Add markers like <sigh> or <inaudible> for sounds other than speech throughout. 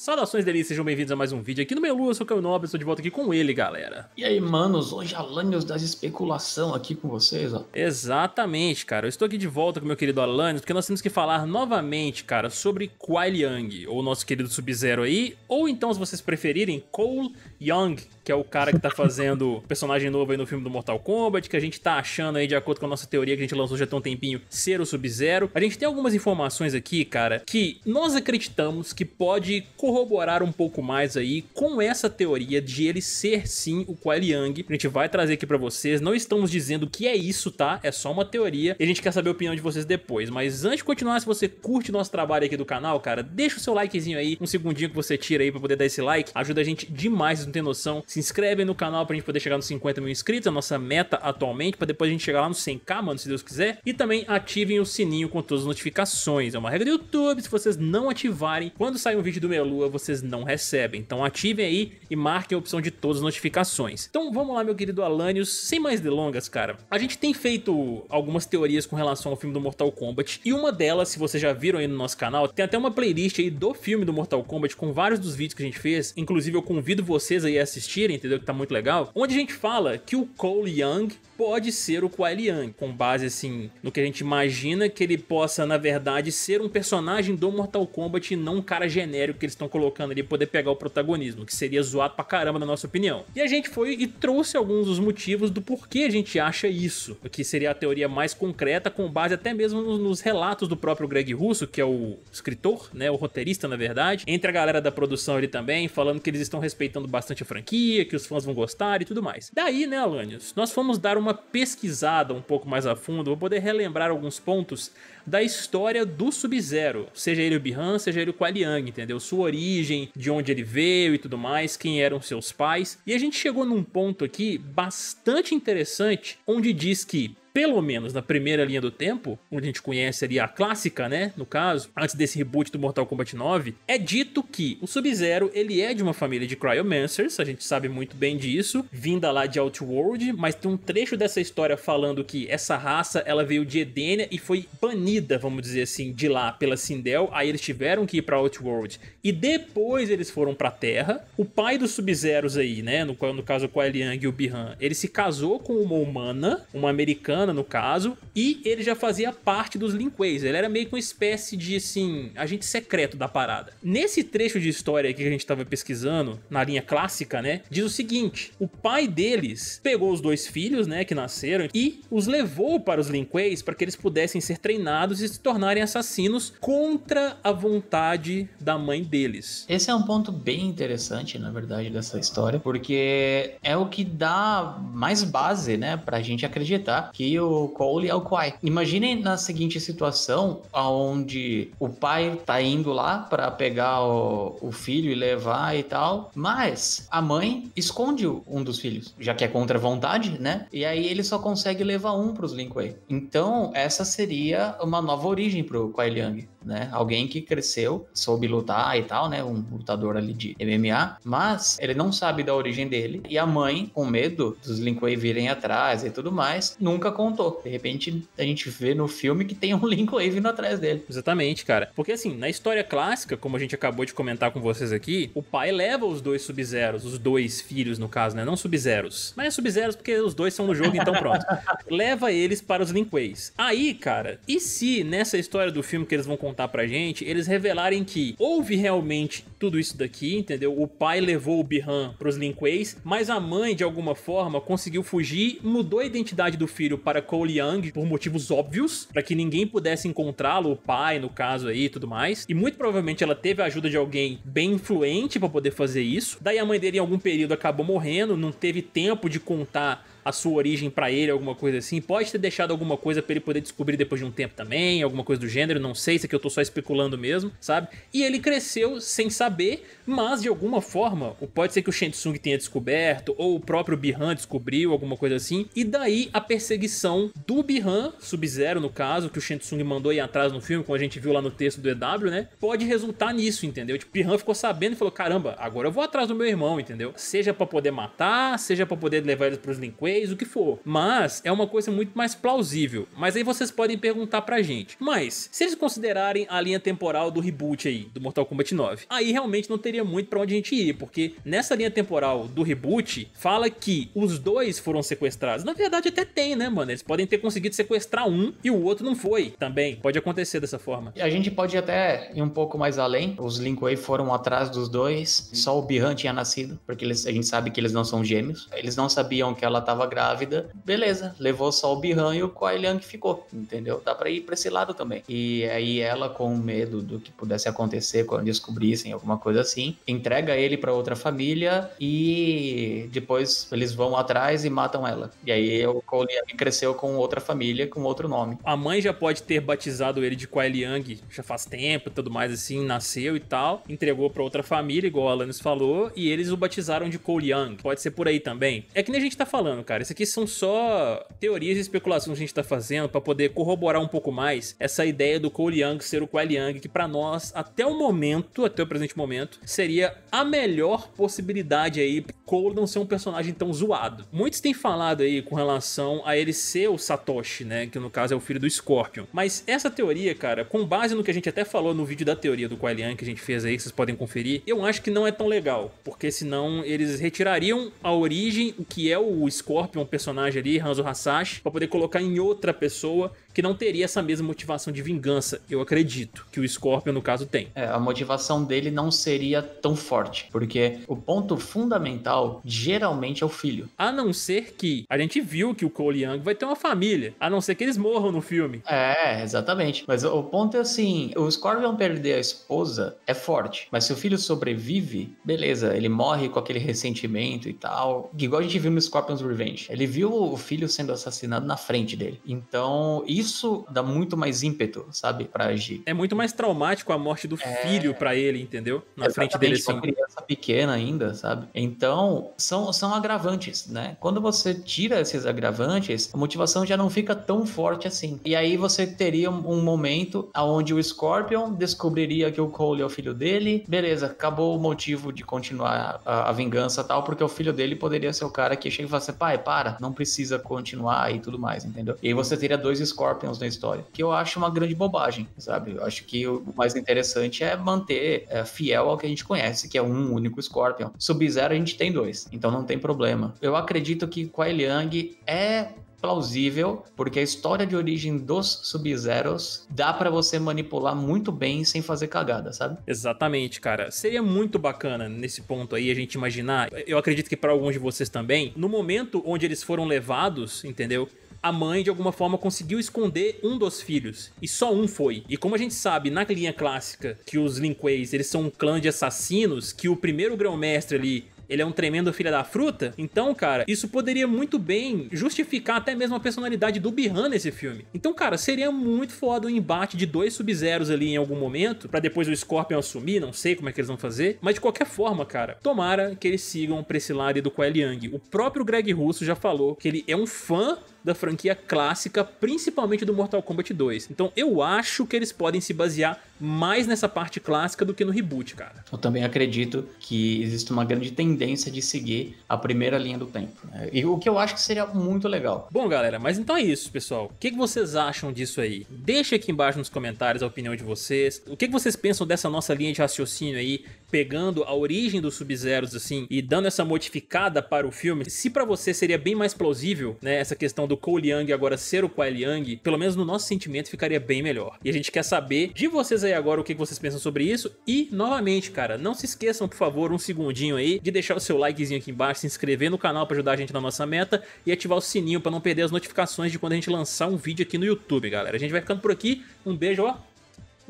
Saudações delícias, sejam bem-vindos a mais um vídeo aqui no Melu, eu sou o Caio Nobre, estou de volta aqui com ele, galera. E aí, manos, hoje Alanios das especulação aqui com vocês, ó. Exatamente, cara, eu estou aqui de volta com meu querido Alanios, porque nós temos que falar novamente, cara, sobre Kuai Liang, ou nosso querido Sub-Zero aí, ou então, se vocês preferirem, Cole Young, que é o cara que tá fazendo personagem novo aí no filme do Mortal Kombat, que a gente tá achando aí, de acordo com a nossa teoria que a gente lançou já tem um tempinho, ser o Sub-Zero. A gente tem algumas informações aqui, cara, que nós acreditamos que pode correr corroborar um pouco mais aí com essa teoria de ele ser sim o Kuai Liang. A gente vai trazer aqui para vocês, não estamos dizendo que é isso, tá? É só uma teoria e a gente quer saber a opinião de vocês depois. Mas antes de continuar, se você curte nosso trabalho aqui do canal, cara, deixa o seu likezinho aí, um segundinho que você tira aí pra poder dar esse like, ajuda a gente demais, não tem noção. Se inscreve no canal pra gente poder chegar nos 50 mil inscritos, a nossa meta atualmente, pra depois a gente chegar lá nos 100k, mano, se Deus quiser. E também ativem o sininho com todas as notificações, é uma regra do YouTube, se vocês não ativarem, quando sair um vídeo do Melu, vocês não recebem. Então ativem aí e marquem a opção de todas as notificações. Então vamos lá, meu querido Alanios, sem mais delongas, cara. A gente tem feito algumas teorias com relação ao filme do Mortal Kombat e uma delas, se vocês já viram aí no nosso canal, tem até uma playlist aí do filme do Mortal Kombat com vários dos vídeos que a gente fez. Inclusive eu convido vocês aí a assistirem, entendeu? Que tá muito legal. Onde a gente fala que o Cole Young pode ser o Kuai Liang, com base assim no que a gente imagina que ele possa, na verdade, ser um personagem do Mortal Kombat e não um cara genérico que eles estão colocando ali poder pegar o protagonismo, que seria zoado pra caramba, na nossa opinião. E a gente foi e trouxe alguns dos motivos do porquê a gente acha isso, que seria a teoria mais concreta, com base até mesmo nos, nos relatos do próprio Greg Russo, que é o escritor, né, o roteirista, na verdade, entre a galera da produção ali também, falando que eles estão respeitando bastante a franquia, que os fãs vão gostar e tudo mais. Daí, né, Alanios, nós fomos dar uma uma pesquisada um pouco mais a fundo, vou poder relembrar alguns pontos da história do Sub-Zero, seja ele o Bihan, seja ele o Qualiang, entendeu? Sua origem, de onde ele veio e tudo mais, quem eram seus pais. E a gente chegou num ponto aqui bastante interessante, onde diz que pelo menos na primeira linha do tempo, onde a gente conhece ali a clássica, né, no caso, antes desse reboot do Mortal Kombat 9, é dito que o Sub-Zero, ele é de uma família de Cryomancers, a gente sabe muito bem disso, vinda lá de Outworld, mas tem um trecho dessa história falando que essa raça, ela veio de Edenia e foi banida, vamos dizer assim, de lá pela Sindel, aí eles tiveram que ir para Outworld e depois eles foram para Terra. O pai dos Sub-Zeros aí, né, no, no caso com a Liang e o Bihan, ele se casou com uma humana, uma americana no caso, e ele já fazia parte dos linquês. Ele era meio que uma espécie de, assim, agente secreto da parada. Nesse trecho de história que a gente estava pesquisando, na linha clássica, né, diz o seguinte: o pai deles pegou os dois filhos, né, que nasceram, e os levou para os linquês para que eles pudessem ser treinados e se tornarem assassinos contra a vontade da mãe deles. Esse é um ponto bem interessante, na verdade, dessa história, porque é o que dá mais base, né, pra gente acreditar que o Cole ao Kwai. Imaginem na seguinte situação, aonde o pai tá indo lá para pegar o, o, filho e levar e tal, mas a mãe esconde um dos filhos, já que é contra a vontade, né? E aí ele só consegue levar um pros Linkway. Então, essa seria uma nova origem pro Kwai Liang né? Alguém que cresceu, soube lutar e tal, né? Um lutador ali de MMA, mas ele não sabe da origem dele e a mãe, com medo dos Linkway virem atrás e tudo mais, nunca contou. De repente, a gente vê no filme que tem um <laughs> Linkway vindo atrás dele. Exatamente, cara. Porque assim, na história clássica, como a gente acabou de comentar com vocês aqui, o pai leva os dois Sub-Zeros, os dois filhos, no caso, né? Não Sub-Zeros, mas é Sub-Zeros porque os dois são no jogo, então pronto. <laughs> leva eles para os Linkways. Aí, cara, e se nessa história do filme que eles vão contar contar pra gente, eles revelarem que houve realmente tudo isso daqui, entendeu? O pai levou o Bihan pros Linqueis, mas a mãe, de alguma forma, conseguiu fugir, mudou a identidade do filho para Cole Young por motivos óbvios, para que ninguém pudesse encontrá-lo, o pai, no caso aí e tudo mais. E muito provavelmente ela teve a ajuda de alguém bem influente para poder fazer isso. Daí a mãe dele, em algum período, acabou morrendo, não teve tempo de contar a sua origem para ele, alguma coisa assim. Pode ter deixado alguma coisa para ele poder descobrir depois de um tempo também, alguma coisa do gênero, não sei, isso aqui eu tô só especulando mesmo, sabe? E ele cresceu sem saber, mas de alguma forma, pode ser que o Shensung tenha descoberto, ou o próprio Bihan descobriu, alguma coisa assim. E daí a perseguição do Bihan, Sub-Zero no caso, que o Shensung mandou ir atrás no filme, como a gente viu lá no texto do EW, né? Pode resultar nisso, entendeu? Tipo, Bihan ficou sabendo e falou: caramba, agora eu vou atrás do meu irmão, entendeu? Seja para poder matar, seja para poder levar eles pros Linquei, 10, o que for. Mas é uma coisa muito mais plausível. Mas aí vocês podem perguntar pra gente. Mas, se eles considerarem a linha temporal do reboot aí, do Mortal Kombat 9, aí realmente não teria muito para onde a gente ir, porque nessa linha temporal do reboot, fala que os dois foram sequestrados. Na verdade até tem, né, mano? Eles podem ter conseguido sequestrar um e o outro não foi também. Pode acontecer dessa forma. A gente pode até ir um pouco mais além. Os Linkway foram atrás dos dois. Só o Bihan tinha nascido, porque eles, a gente sabe que eles não são gêmeos. Eles não sabiam que ela tava grávida, beleza, levou só o Bihan e o Kuai Liang ficou, entendeu? Dá pra ir pra esse lado também. E aí ela, com medo do que pudesse acontecer quando descobrissem alguma coisa assim, entrega ele para outra família e depois eles vão atrás e matam ela. E aí o Kuai Liang cresceu com outra família, com outro nome. A mãe já pode ter batizado ele de Kuai Liang já faz tempo e tudo mais assim, nasceu e tal, entregou para outra família, igual a Alanis falou, e eles o batizaram de Kuai Liang. Pode ser por aí também. É que nem a gente tá falando, cara. Isso aqui são só teorias e especulações que a gente tá fazendo para poder corroborar um pouco mais essa ideia do Cole Young ser o Kyle Young, que para nós, até o momento, até o presente momento, seria a melhor possibilidade aí Cole não ser um personagem tão zoado. Muitos têm falado aí com relação a ele ser o Satoshi, né? Que no caso é o filho do Scorpion. Mas essa teoria, cara, com base no que a gente até falou no vídeo da teoria do Kyle Liang que a gente fez aí, que vocês podem conferir, eu acho que não é tão legal. Porque senão eles retirariam a origem, o que é o Scorpion Scorpion, um personagem ali, Hanzo Hasashi, para poder colocar em outra pessoa que não teria essa mesma motivação de vingança, eu acredito, que o Scorpion, no caso, tem. É, a motivação dele não seria tão forte, porque o ponto fundamental geralmente é o filho. A não ser que a gente viu que o Cole Young vai ter uma família, a não ser que eles morram no filme. É, exatamente. Mas o ponto é assim: o Scorpion perder a esposa é forte, mas se o filho sobrevive, beleza, ele morre com aquele ressentimento e tal. Igual a gente viu no Scorpion's Revenge ele viu o filho sendo assassinado na frente dele. Então, isso dá muito mais ímpeto, sabe, para agir. É muito mais traumático a morte do é... filho para ele, entendeu? Na Exatamente, frente dele assim criança pequena ainda, sabe? Então, são, são agravantes, né? Quando você tira esses agravantes, a motivação já não fica tão forte assim. E aí você teria um, momento onde o Scorpion descobriria que o Cole é o filho dele, beleza, acabou o motivo de continuar a, a vingança tal, porque o filho dele poderia ser o cara que chega e fala assim, pai, para, não precisa continuar e tudo mais, entendeu? E aí você teria dois Scorpions na história, que eu acho uma grande bobagem, sabe? Eu acho que o mais interessante é manter é, fiel ao que a gente conhece, que é um um único Scorpion. Sub-Zero a gente tem dois, então não tem problema. Eu acredito que Kuai Liang é plausível, porque a história de origem dos Sub-Zeros dá para você manipular muito bem sem fazer cagada, sabe? Exatamente, cara. Seria muito bacana nesse ponto aí a gente imaginar. Eu acredito que para alguns de vocês também, no momento onde eles foram levados, entendeu? a mãe de alguma forma conseguiu esconder um dos filhos e só um foi. E como a gente sabe na linha clássica que os Linqueis eles são um clã de assassinos, que o primeiro grão-mestre ali ele é um tremendo filho da fruta. Então, cara, isso poderia muito bem justificar até mesmo a personalidade do Bihan nesse filme. Então, cara, seria muito foda o um embate de dois Sub-Zeros ali em algum momento, para depois o Scorpion assumir, não sei como é que eles vão fazer, mas de qualquer forma, cara, tomara que eles sigam pra esse lado do Kuai Liang. O próprio Greg Russo já falou que ele é um fã da franquia clássica, principalmente do Mortal Kombat 2. Então eu acho que eles podem se basear mais nessa parte clássica do que no reboot, cara. Eu também acredito que existe uma grande tendência de seguir a primeira linha do tempo. Né? E o que eu acho que seria muito legal. Bom, galera, mas então é isso, pessoal. O que, vocês acham disso aí? Deixa aqui embaixo nos comentários a opinião de vocês. O que vocês pensam dessa nossa linha de raciocínio aí pegando a origem dos Sub-Zeros, assim, e dando essa modificada para o filme, se para você seria bem mais plausível, né, essa questão do Cole Young agora ser o Pai Liang, pelo menos no nosso sentimento ficaria bem melhor. E a gente quer saber de vocês aí agora o que vocês pensam sobre isso. E, novamente, cara, não se esqueçam, por favor, um segundinho aí, de deixar o seu likezinho aqui embaixo, se inscrever no canal para ajudar a gente na nossa meta e ativar o sininho para não perder as notificações de quando a gente lançar um vídeo aqui no YouTube, galera. A gente vai ficando por aqui. Um beijo, ó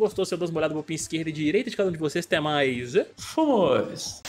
se seu dou uma olhada no pin esquerda e direita de cada um de vocês. Até mais. Fomos!